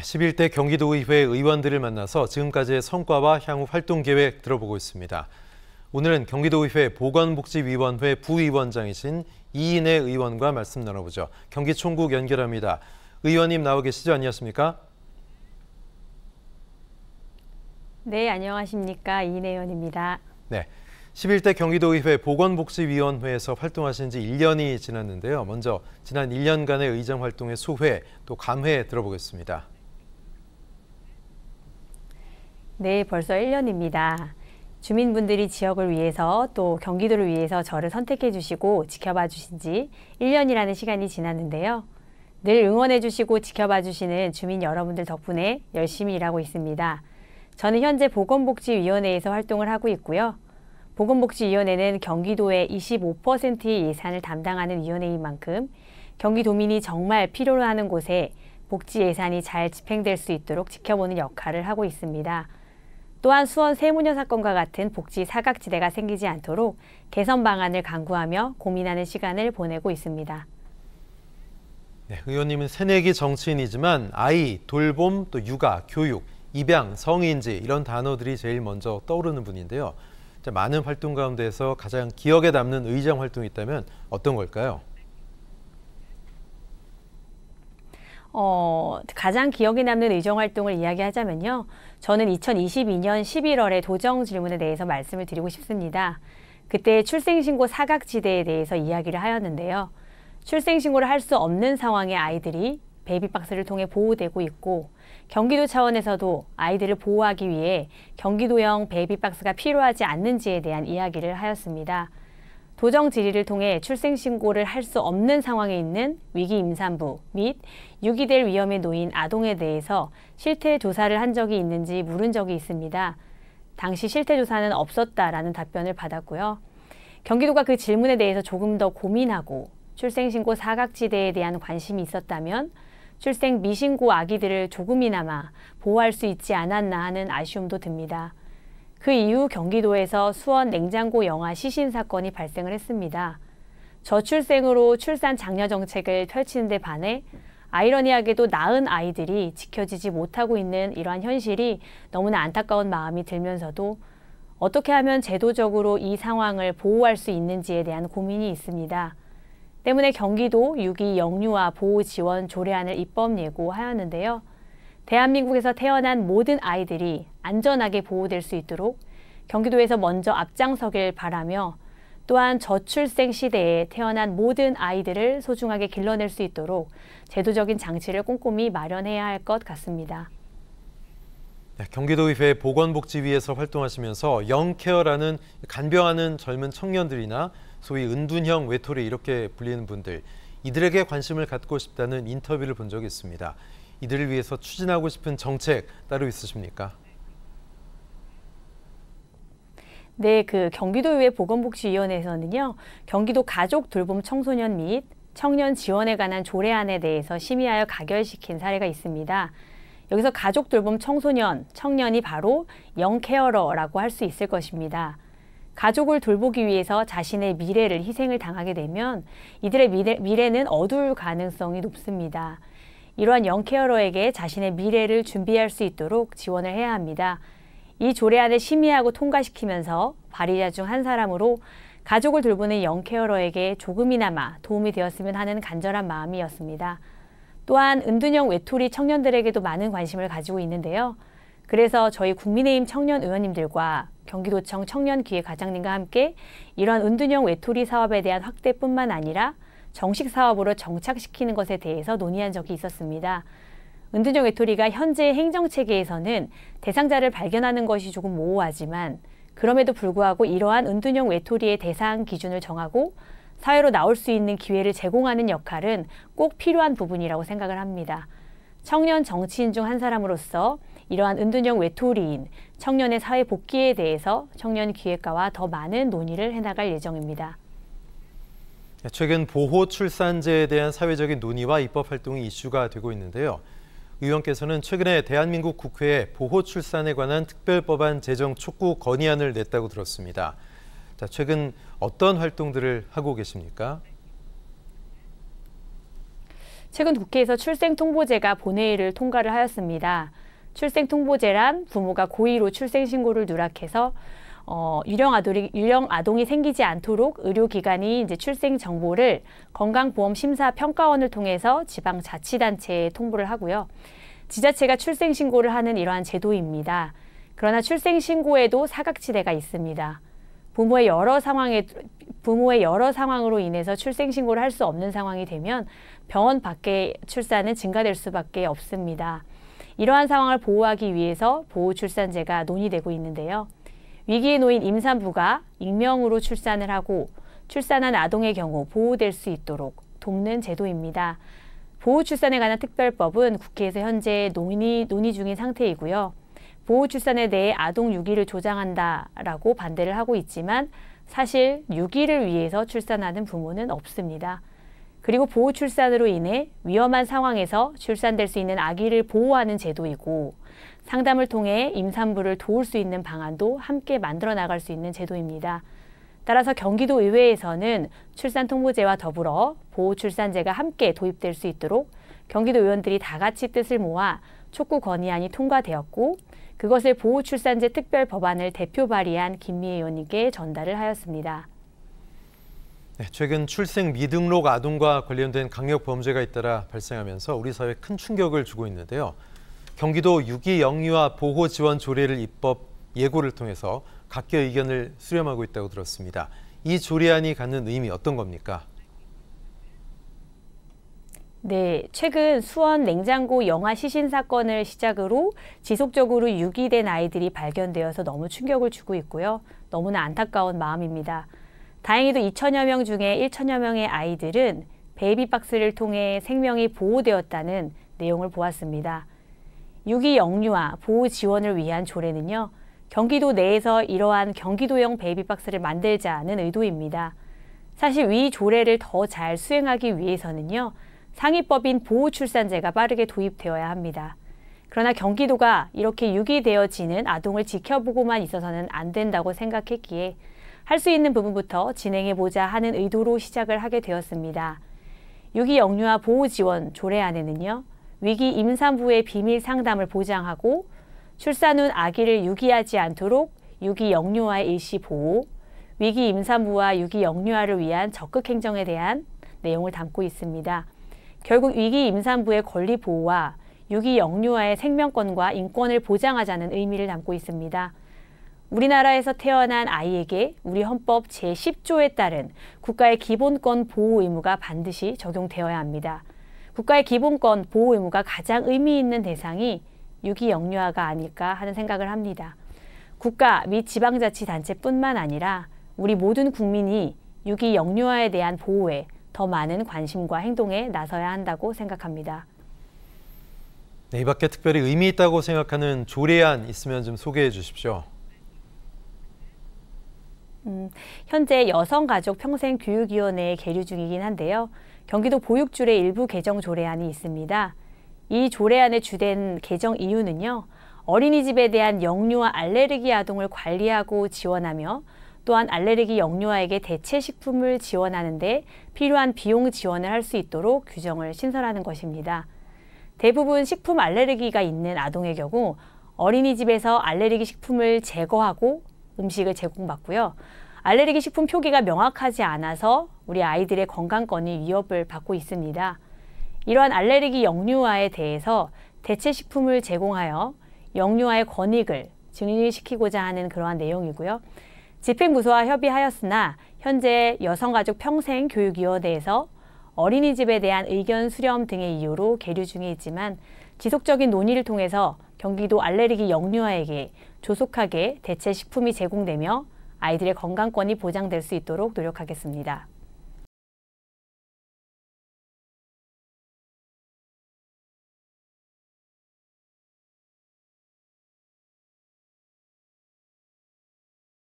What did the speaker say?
11대 경기도의회 의원들을 만나서 지금까지의 성과와 향후 활동 계획 들어보고 있습니다. 오늘은 경기도의회 보건복지위원회 부위원장이신 이인혜 의원과 말씀 나눠보죠. 경기총국 연결합니다. 의원님 나와 계시죠? 안녕하십니까? 네, 안녕하십니까. 이인혜 의원입니다. 네. 11대 경기도의회 보건복지위원회에서 활동하신 지 1년이 지났는데요. 먼저 지난 1년간의 의정 활동의 수회 또 감회 들어보겠습니다. 네, 벌써 1년입니다. 주민분들이 지역을 위해서 또 경기도를 위해서 저를 선택해 주시고 지켜봐 주신 지 1년이라는 시간이 지났는데요. 늘 응원해 주시고 지켜봐 주시는 주민 여러분들 덕분에 열심히 일하고 있습니다. 저는 현재 보건복지위원회에서 활동을 하고 있고요. 보건복지위원회는 경기도의 25%의 예산을 담당하는 위원회인 만큼 경기도민이 정말 필요로 하는 곳에 복지 예산이 잘 집행될 수 있도록 지켜보는 역할을 하고 있습니다. 또한 수원 세무녀 사건과 같은 복지 사각지대가 생기지 않도록 개선 방안을 강구하며 고민하는 시간을 보내고 있습니다. 네, 의원님은 새내기 정치인이지만 아이, 돌봄, 또 육아, 교육, 입양, 성인지 이런 단어들이 제일 먼저 떠오르는 분인데요. 많은 활동 가운데서 가장 기억에 남는 의정 활동이 있다면 어떤 걸까요? 어, 가장 기억에 남는 의정 활동을 이야기하자면요. 저는 2022년 11월에 도정 질문에 대해서 말씀을 드리고 싶습니다. 그때 출생신고 사각지대에 대해서 이야기를 하였는데요. 출생신고를 할 수 없는 상황의 아이들이 베이비박스를 통해 보호되고 있고 경기도 차원에서도 아이들을 보호하기 위해 경기도형 베이비박스가 필요하지 않는지에 대한 이야기를 하였습니다. 도정 질의를 통해 출생신고를 할 수 없는 상황에 있는 위기 임산부 및 유기될 위험에 놓인 아동에 대해서 실태 조사를 한 적이 있는지 물은 적이 있습니다. 당시 실태 조사는 없었다라는 답변을 받았고요. 경기도가 그 질문에 대해서 조금 더 고민하고 출생신고 사각지대에 대한 관심이 있었다면 출생 미신고 아기들을 조금이나마 보호할 수 있지 않았나 하는 아쉬움도 듭니다. 그 이후 경기도에서 수원 냉장고 영아 시신 사건이 발생을 했습니다. 저출생으로 출산 장려 정책을 펼치는 데 반해 아이러니하게도 낳은 아이들이 지켜지지 못하고 있는 이러한 현실이 너무나 안타까운 마음이 들면서도 어떻게 하면 제도적으로 이 상황을 보호할 수 있는지에 대한 고민이 있습니다. 때문에 경기도 유기 영유아 보호 지원 조례안을 입법 예고하였는데요. 대한민국에서 태어난 모든 아이들이 안전하게 보호될 수 있도록 경기도에서 먼저 앞장서길 바라며 또한 저출생 시대에 태어난 모든 아이들을 소중하게 길러낼 수 있도록 제도적인 장치를 꼼꼼히 마련해야 할 것 같습니다. 네, 경기도의회 보건복지위에서 활동하시면서 영케어라는 간병하는 젊은 청년들이나 소위 은둔형 외톨이 이렇게 불리는 분들 이들에게 관심을 갖고 싶다는 인터뷰를 본 적이 있습니다. 이들을 위해서 추진하고 싶은 정책 따로 있으십니까? 네, 그 경기도의회 보건복지위원회에서는요, 경기도 가족 돌봄 청소년 및 청년 지원에 관한 조례안에 대해서 심의하여 가결시킨 사례가 있습니다. 여기서 가족 돌봄 청소년, 청년이 바로 영케어러라고 할 수 있을 것입니다. 가족을 돌보기 위해서 자신의 미래를 희생을 당하게 되면 이들의 미래, 미래는 어두울 가능성이 높습니다. 이러한 영케어러에게 자신의 미래를 준비할 수 있도록 지원을 해야 합니다. 이 조례안을 심의하고 통과시키면서 발의자 중 한 사람으로 가족을 돌보는 영케어러에게 조금이나마 도움이 되었으면 하는 간절한 마음이었습니다. 또한 은둔형 외톨이 청년들에게도 많은 관심을 가지고 있는데요. 그래서 저희 국민의힘 청년 의원님들과 경기도청 청년기획과장님과 함께 이러한 은둔형 외톨이 사업에 대한 확대뿐만 아니라 정식 사업으로 정착시키는 것에 대해서 논의한 적이 있었습니다. 은둔형 외톨이가 현재 행정체계에서는 대상자를 발견하는 것이 조금 모호하지만 그럼에도 불구하고 이러한 은둔형 외톨이의 대상 기준을 정하고 사회로 나올 수 있는 기회를 제공하는 역할은 꼭 필요한 부분이라고 생각을 합니다. 청년 정치인 중 한 사람으로서 이러한 은둔형 외톨이인 청년의 사회 복귀에 대해서 청년 기획과와 더 많은 논의를 해나갈 예정입니다. 네, 최근 보호 출산제에 대한 사회적인 논의와 입법 활동이 이슈가 되고 있는데요. 의원께서는 최근에 대한민국 국회에 보호 출산에 관한 특별법안 제정 촉구 건의안을 냈다고 들었습니다. 자, 최근 어떤 활동들을 하고 계십니까? 최근 국회에서 출생통보제가 본회의를 통과를 하였습니다. 출생통보제란 부모가 고의로 출생신고를 누락해서 어, 유령 아동이 유령 아동이 생기지 않도록 의료기관이 이제 출생 정보를 건강보험심사평가원을 통해서 지방자치단체에 통보를 하고요. 지자체가 출생신고를 하는 이러한 제도입니다. 그러나 출생신고에도 사각지대가 있습니다. 부모의 여러 상황에 부모의 여러 상황으로 인해서 출생신고를 할 수 없는 상황이 되면 병원 밖에 출산은 증가될 수밖에 없습니다. 이러한 상황을 보호하기 위해서 보호출산제가 논의되고 있는데요. 위기에 놓인 임산부가 익명으로 출산을 하고 출산한 아동의 경우 보호될 수 있도록 돕는 제도입니다. 보호출산에 관한 특별법은 국회에서 현재 논의, 논의 중인 상태이고요. 보호출산에 대해 아동 유기를 조장한다라고 반대를 하고 있지만 사실 유기를 위해서 출산하는 부모는 없습니다. 그리고 보호 출산으로 인해 위험한 상황에서 출산될 수 있는 아기를 보호하는 제도이고 상담을 통해 임산부를 도울 수 있는 방안도 함께 만들어 나갈 수 있는 제도입니다. 따라서 경기도 의회에서는 출산통보제와 더불어 보호출산제가 함께 도입될 수 있도록 경기도 의원들이 다 같이 뜻을 모아 촉구 건의안이 통과되었고 그것을 보호출산제 특별 법안을 대표 발의한 김미애 의원님께 전달을 하였습니다. 네, 최근 출생 미등록 아동과 관련된 강력 범죄가 잇따라 발생하면서 우리 사회에 큰 충격을 주고 있는데요. 경기도 유기영유아 보호 지원 조례를 입법 예고를 통해서 각계 의견을 수렴하고 있다고 들었습니다. 이 조례안이 갖는 의미 어떤 겁니까? 네, 최근 수원 냉장고 영화 시신 사건을 시작으로 지속적으로 유기된 아이들이 발견되어서 너무 충격을 주고 있고요. 너무나 안타까운 마음입니다. 다행히도 2천여 명 중에 1천여 명의 아이들은 베이비박스를 통해 생명이 보호되었다는 내용을 보았습니다. 유기 영유아 보호 지원을 위한 조례는요. 경기도 내에서 이러한 경기도형 베이비박스를 만들자는 의도입니다. 사실 위 조례를 더 잘 수행하기 위해서는요. 상위법인 보호출산제가 빠르게 도입되어야 합니다. 그러나 경기도가 이렇게 유기되어지는 아동을 지켜보고만 있어서는 안 된다고 생각했기에 할수 있는 부분부터 진행해보자 하는 의도로 시작을 하게 되었습니다. 유기영유아 보호지원 조례안에는요. 위기 임산부의 비밀 상담을 보장하고 출산 후 아기를 유기하지 않도록 유기영유아 일시 보호, 위기 임산부와 유기영유아를 위한 적극 행정에 대한 내용을 담고 있습니다. 결국 위기 임산부의 권리 보호와 유기영유아의 생명권과 인권을 보장하자는 의미를 담고 있습니다. 우리나라에서 태어난 아이에게 우리 헌법 제10조에 따른 국가의 기본권 보호 의무가 반드시 적용되어야 합니다. 국가의 기본권 보호 의무가 가장 의미 있는 대상이 유기 영유아가 아닐까 하는 생각을 합니다. 국가 및 지방자치단체뿐만 아니라 우리 모든 국민이 유기 영유아에 대한 보호에 더 많은 관심과 행동에 나서야 한다고 생각합니다. 네, 이 밖에 특별히 의미 있다고 생각하는 조례안 있으면 좀 소개해 주십시오. 음, 현재 여성가족평생교육위원회에 계류 중이긴 한데요. 경기도 보육줄의 일부 개정 조례안이 있습니다. 이 조례안의 주된 개정 이유는요. 어린이집에 대한 영유아 알레르기 아동을 관리하고 지원하며 또한 알레르기 영유아에게 대체 식품을 지원하는 데 필요한 비용 지원을 할 수 있도록 규정을 신설하는 것입니다. 대부분 식품 알레르기가 있는 아동의 경우 어린이집에서 알레르기 식품을 제거하고 음식을 제공받고요. 알레르기 식품 표기가 명확하지 않아서 우리 아이들의 건강권이 위협을 받고 있습니다. 이러한 알레르기 영유아에 대해서 대체 식품을 제공하여 영유아의 권익을 증진시키고자 하는 그러한 내용이고요. 집행부서와 협의하였으나 현재 여성가족평생교육위원회에서 어린이집에 대한 의견 수렴 등의 이유로 계류 중에 있지만 지속적인 논의를 통해서 경기도 알레르기 영유아에게 조속하게 대체 식품이 제공되며 아이들의 건강권이 보장될 수 있도록 노력하겠습니다.